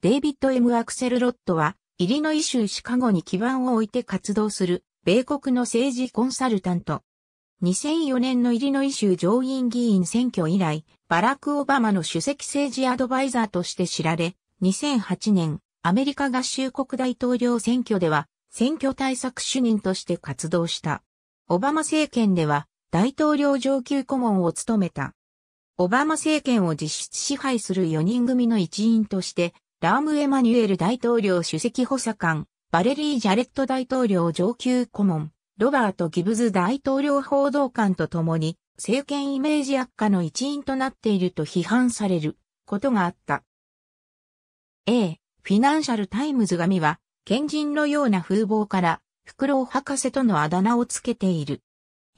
デイビッド・ M・ アクセルロットは、イリノイ州シカゴに基盤を置いて活動する、米国の政治コンサルタント。2004年のイリノイ州上院議員選挙以来、バラク・オバマの首席政治アドバイザーとして知られ、2008年、アメリカ合衆国大統領選挙では、選挙対策主任として活動した。オバマ政権では、大統領上級顧問を務めた。オバマ政権を実質支配する4人組の一員として、ラーム・エマニュエル大統領首席補佐官、バレリー・ジャレット大統領上級顧問、ロバート・ギブズ大統領報道官と共に、政権イメージ悪化の一因となっていると批判されることがあった。A、フィナンシャル・タイムズ紙は、賢人のような風貌から、フクロウ博士とのあだ名をつけている。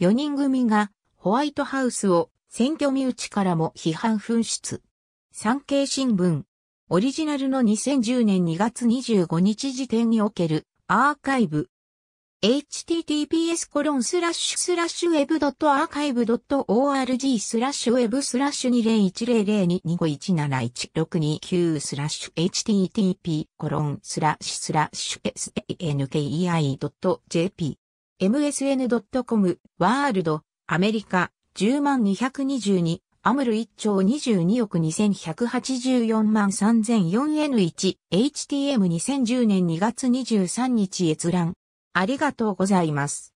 4人組が、ホワイトハウスを選挙身内からも批判紛失。産経新聞、オリジナルの2010年2月25日時点におけるアーカイブ。https コロンスラッシュスラッシュ web.archive.org スラッシュ web スラッシュ20100225171629スラッシュ http コロンスラッシュスラッシュ sankei.jp msn.com ワールドアメリカ10万222アムル1兆22億2184万 3004N1HTM2010 年2月23日閲覧。ありがとうございます。